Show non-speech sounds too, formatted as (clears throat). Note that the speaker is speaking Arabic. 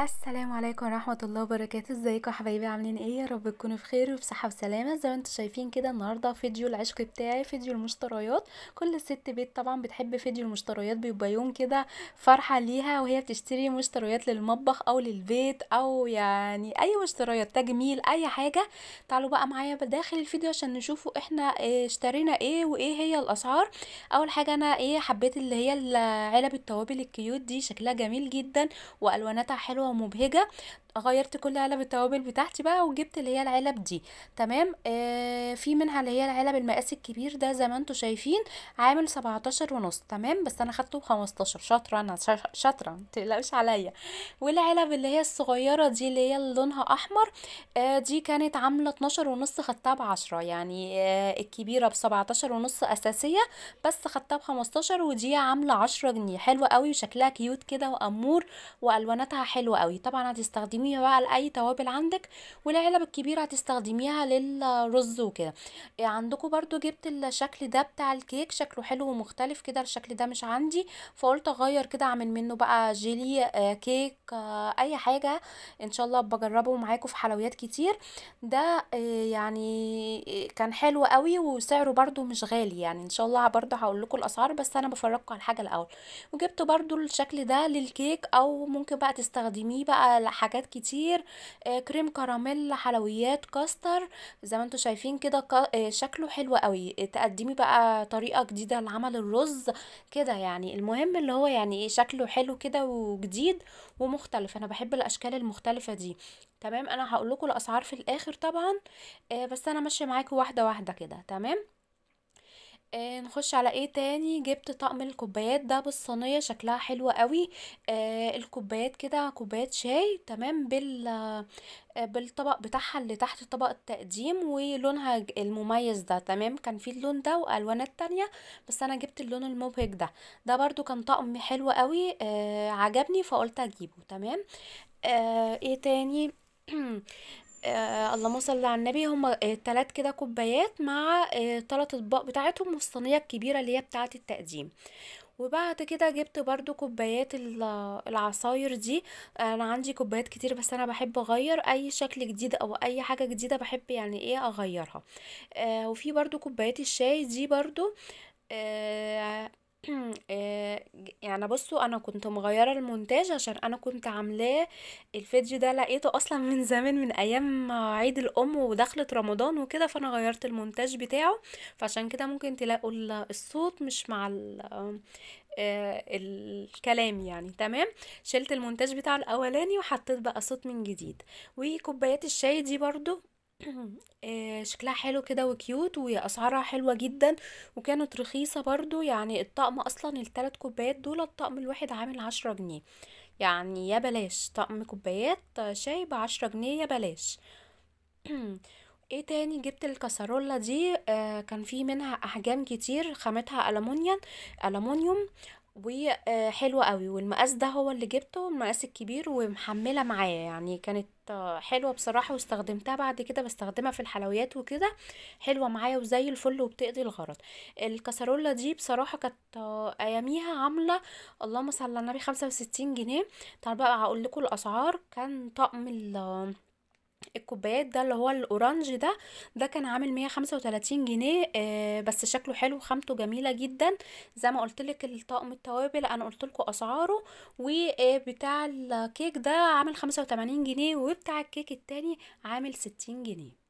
السلام عليكم ورحمة الله وبركاته ازيكم حبايبي عاملين ايه يا رب تكونوا بخير وفي صحة وسلامة زي ما انتم شايفين كده النهاردة فيديو العشق بتاعي فيديو المشتريات كل ست بيت طبعا بتحب فيديو المشتريات بيبقى يوم كده فرحة ليها وهي بتشتري مشتريات للمطبخ او للبيت او يعني اي مشتريات تجميل اي حاجة تعالوا بقى معايا داخل الفيديو عشان نشوفوا احنا ايه، اشترينا ايه وايه هي الاسعار اول حاجة انا ايه حبيت اللي هي علب التوابل الكيوت دي شكلها جميل جدا والواناتها حلوة ومبهجه غيرت كل علب التوابل بتاعتي بقى وجبت اللي هي العلب دي تمام آه في منها اللي هي العلب المقاس الكبير ده زي ما انتم شايفين عامل 17 ونص تمام بس انا خدته ب 15 شاطره انا شاطره ما تقلقوش عليا والعلب اللي هي الصغيره دي اللي هي لونها احمر آه دي كانت عامله 12 ونص خدتها ب 10 يعني آه الكبيره ب 17 ونص اساسيه بس خدتها ب 15 ودي عامله 10 جنيه حلوه قوي وشكلها كيوت كده وامور والواناتها حلوه قوي طبعا هتستخدميها بقى لاي توابل عندك والعلب الكبيره هتستخدميها للرز وكده إيه، عندكم برضو جبت الشكل ده بتاع الكيك شكله حلو ومختلف كده الشكل ده مش عندي فقلت اغير كده اعمل منه بقى جيلي آه كيك آه اي حاجه ان شاء الله بجربه معاكم في حلويات كتير ده آه يعني آه، كان حلو قوي وسعره برضو مش غالي يعني ان شاء الله برضو هقول لكم الاسعار بس انا بفرجكم على الحاجه الاول وجبت برضو الشكل ده للكيك او ممكن بقى تستخدميه بنرميه بقى لحاجات كتير آه، كريم كراميل حلويات كاستر زي ما انتم شايفين كده آه، شكله حلو قوي آه، تقدمي بقى طريقه جديده لعمل الرز كده يعني المهم اللي هو يعني شكله حلو كده وجديد ومختلف انا بحب الاشكال المختلفه دي تمام انا هقول لكم الاسعار في الاخر طبعا بس انا ماشيه معاكم واحده واحده كده تمام آه نخش على ايه تاني جبت طقم الكوبايات ده بالصينيه شكلها حلو قوي آه الكوبايات كده كوبايات شاي تمام بال آه بالطبق بتاعها اللي تحت طبق التقديم ولونها المميز ده تمام كان في اللون ده والوانات تانية بس انا جبت اللون المبهج ده ده برضو كان طقم حلو قوي آه عجبني فقلت اجيبه تمام آه ايه تاني (clears throat) آه، آه اللهم صل على النبي هما آه، تلات آه كده كوبايات مع آه تلات اطباق بتاعتهم والصينيه الكبيره اللي هي بتاعه التقديم وبعد كده جبت برضو كوبايات العصاير دي انا عندي كوبايات كتير بس انا بحب اغير اي شكل جديد او اي حاجه جديده بحب يعني ايه اغيرها آه وفي برضو كوبايات الشاي دي برضو آه آه، يعني بصوا انا كنت مغيره المونتاج عشان انا كنت عاملاه الفيديو ده لقيته اصلا (laughs) من زمان من ايام عيد الام ودخلة رمضان وكده فانا غيرت المونتاج بتاعه فعشان كده ممكن تلاقوا الصوت مش مع آه، الكلام يعني تمام شلت المونتاج بتاعه الاولاني وحطيت بقى صوت من جديد وكوبايات الشاي دي برضو (clears throat) آه، شكلها حلو كده وكيوت واسعارها حلوه جدا وكانت رخيصه برضو يعني الطقم اصلا الثلاث كوبايات دول الطقم الواحد عامل عشرة جنيه يعني يا بلاش طقم كوبايات شاي بعشرة جنيه يا بلاش (clears throat) ايه تاني جبت الكسرولة دي آه كان في منها احجام كتير خامتها الومنيوم الومنيوم وحلوة قوي والمقاس ده هو اللي جبته المقاس الكبير ومحملة معايا يعني كانت حلوة بصراحة واستخدمتها بعد كده بستخدمها في الحلويات وكده حلوة معايا وزي الفل وبتقضي الغرض الكسرولة دي بصراحة كانت اياميها عاملة اللهم صل على النبي خمسة وستين جنيه طب بقى هقول لكم الاسعار كان طقم الكوبايات ده اللي هو الاورنج ده ده كان عامل 135 جنيه آه، بس شكله حلو خامته جميله جدا زي ما قلت لك الطقم التوابل انا قلت لكم اسعاره وبتاع آه، الكيك ده عامل 85 جنيه وبتاع الكيك التاني عامل 60 جنيه